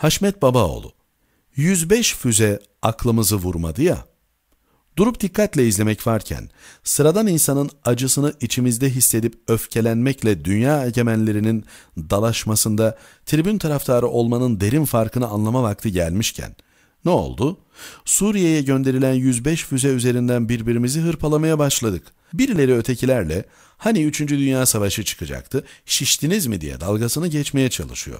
Haşmet Babaoğlu 105 füze aklımızı vurmadı ya. Durup dikkatle izlemek varken, sıradan insanın acısını içimizde hissedip öfkelenmekle dünya egemenlerinin dalaşmasında tribün taraftarı olmanın derin farkını anlama vakti gelmişken, ne oldu? Suriye'ye gönderilen 105 füze üzerinden birbirimizi hırpalamaya başladık. Birileri ötekilerle hani 3. Dünya Savaşı çıkacaktı şiştiniz mi diye dalgasını geçmeye çalışıyor.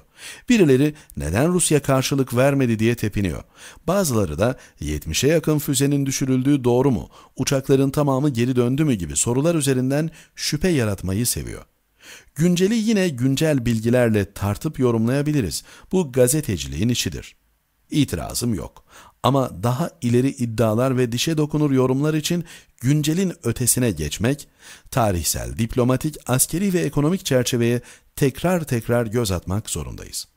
Birileri neden Rusya karşılık vermedi diye tepiniyor. Bazıları da 70'e yakın füzenin düşürüldüğü doğru mu, uçakların tamamı geri döndü mü gibi sorular üzerinden şüphe yaratmayı seviyor. Günceli yine güncel bilgilerle tartıp yorumlayabiliriz. Bu gazeteciliğin işidir. İtirazım yok. Ama daha ileri iddialar ve dişe dokunur yorumlar için güncelin ötesine geçmek, tarihsel, diplomatik, askeri ve ekonomik çerçeveye tekrar tekrar göz atmak zorundayız.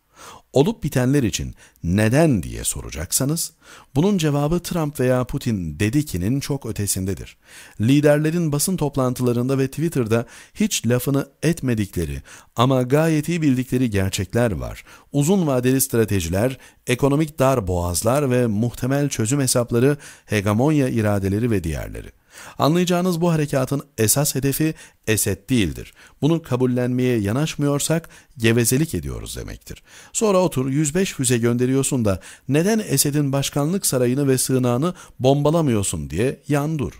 Olup bitenler için neden diye soracaksanız, bunun cevabı Trump veya Putin dedikinin çok ötesindedir. Liderlerin basın toplantılarında ve Twitter'da hiç lafını etmedikleri ama gayet iyi bildikleri gerçekler var. Uzun vadeli stratejiler, ekonomik dar boğazlar ve muhtemel çözüm hesapları, hegemonya iradeleri ve diğerleri. Anlayacağınız bu harekatın esas hedefi Esed değildir. Bunu kabullenmeye yanaşmıyorsak gevezelik ediyoruz demektir. Sonra otur 105 füze gönderiyorsun da neden Esed'in başkanlık sarayını ve sığınağını bombalamıyorsun diye yan dur.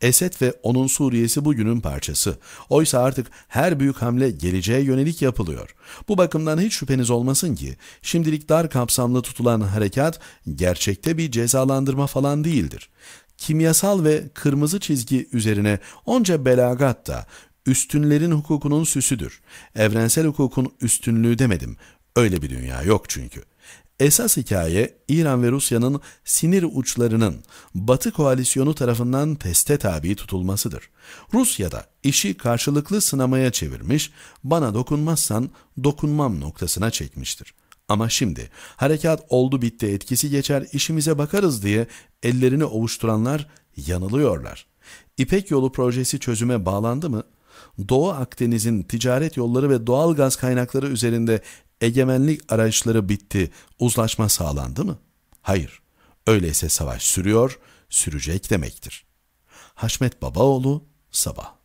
Esed ve onun Suriye'si bugünün parçası. Oysa artık her büyük hamle geleceğe yönelik yapılıyor. Bu bakımdan hiç şüpheniz olmasın ki şimdilik dar kapsamlı tutulan harekat gerçekte bir cezalandırma falan değildir kimyasal ve kırmızı çizgi üzerine onca belagat da üstünlerin hukukunun süsüdür. Evrensel hukukun üstünlüğü demedim. Öyle bir dünya yok çünkü. Esas hikaye İran ve Rusya'nın sinir uçlarının Batı koalisyonu tarafından teste tabi tutulmasıdır. Rusya da işi karşılıklı sınamaya çevirmiş, bana dokunmazsan dokunmam noktasına çekmiştir. Ama şimdi harekat oldu bitti etkisi geçer işimize bakarız diye ellerini ovuşturanlar yanılıyorlar. İpek yolu projesi çözüme bağlandı mı? Doğu Akdeniz'in ticaret yolları ve doğal gaz kaynakları üzerinde egemenlik arayışları bitti, uzlaşma sağlandı mı? Hayır. Öyleyse savaş sürüyor, sürecek demektir. Haşmet Babaoğlu Sabah